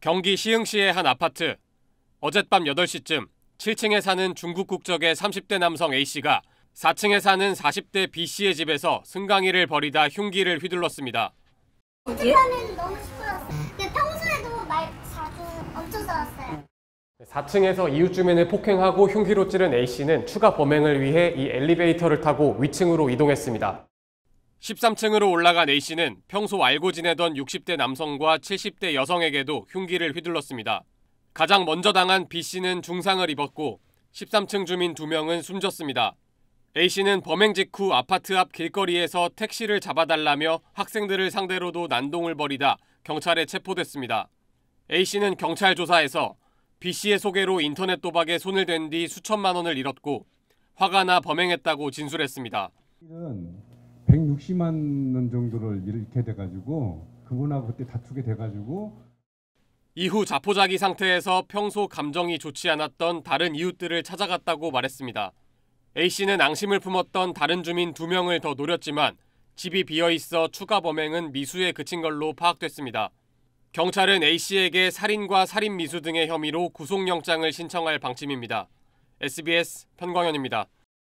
경기 시흥시의 한 아파트. 어젯밤 8시쯤 7층에 사는 중국 국적의 30대 남성 A씨가 4층에 사는 40대 B씨의 집에서 승강이를 벌이다 흉기를 휘둘렀습니다. 예? 4층에서 이웃 주민을 폭행하고 흉기로 찌른 A씨는 추가 범행을 위해 이 엘리베이터를 타고 위층으로 이동했습니다. 13층으로 올라간 A씨는 평소 알고 지내던 60대 남성과 70대 여성에게도 흉기를 휘둘렀습니다. 가장 먼저 당한 B씨는 중상을 입었고 13층 주민 2명은 숨졌습니다. A씨는 범행 직후 아파트 앞 길거리에서 택시를 잡아달라며 학생들을 상대로도 난동을 벌이다 경찰에 체포됐습니다. A씨는 경찰 조사에서 B씨의 소개로 인터넷 도박에 손을 댄 뒤 수천만 원을 잃었고 화가 나 범행했다고 진술했습니다. 160만 원 정도를 잃게 돼가지고 그분하고 그때 다투게 돼가지고 이후 자포자기 상태에서 평소 감정이 좋지 않았던 다른 이웃들을 찾아갔다고 말했습니다. A 씨는 앙심을 품었던 다른 주민 두 명을 더 노렸지만 집이 비어 있어 추가 범행은 미수에 그친 걸로 파악됐습니다. 경찰은 A 씨에게 살인과 살인 미수 등의 혐의로 구속영장을 신청할 방침입니다. SBS 편광현입니다.